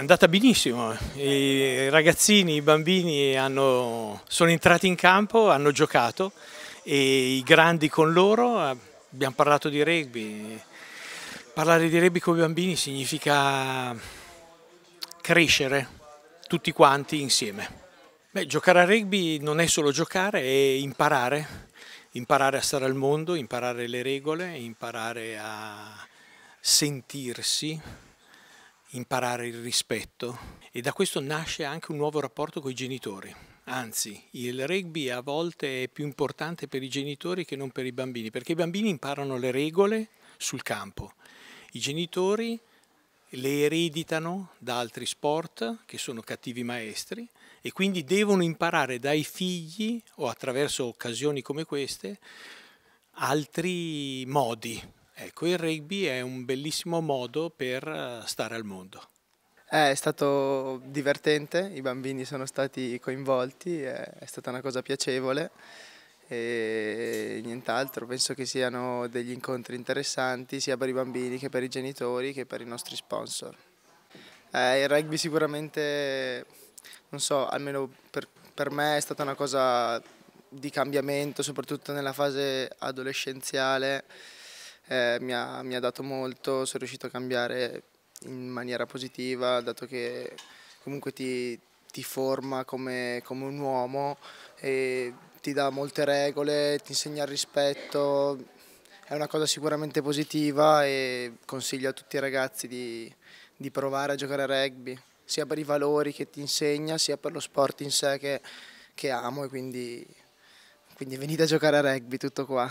È andata benissimo, i ragazzini, i bambini hanno, sono entrati in campo, hanno giocato e i grandi con loro, abbiamo parlato di rugby. Parlare di rugby con i bambini significa crescere tutti quanti insieme. Beh, giocare a rugby non è solo giocare, è imparare, imparare a stare al mondo, imparare le regole, imparare a sentirsi imparare il rispetto e da questo nasce anche un nuovo rapporto con i genitori. Anzi, il rugby a volte è più importante per i genitori che non per i bambini, perché i bambini imparano le regole sul campo. I genitori le ereditano da altri sport che sono cattivi maestri e quindi devono imparare dai figli o attraverso occasioni come queste altri modi Ecco, il rugby è un bellissimo modo per eh, stare al mondo. Eh, è stato divertente, i bambini sono stati coinvolti, è stata una cosa piacevole e nient'altro, penso che siano degli incontri interessanti sia per i bambini che per i genitori che per i nostri sponsor. Eh, il rugby sicuramente, non so, almeno per, per me è stata una cosa di cambiamento, soprattutto nella fase adolescenziale eh, mi, ha, mi ha dato molto, sono riuscito a cambiare in maniera positiva, dato che comunque ti, ti forma come, come, un uomo e ti dà molte regole, ti insegna il rispetto, è una cosa sicuramente positiva e consiglio a tutti i ragazzi di, di provare a giocare a rugby, sia per i valori che ti insegna, sia per lo sport in sé che, che amo e quindi, quindi venite a giocare a rugby, tutto qua.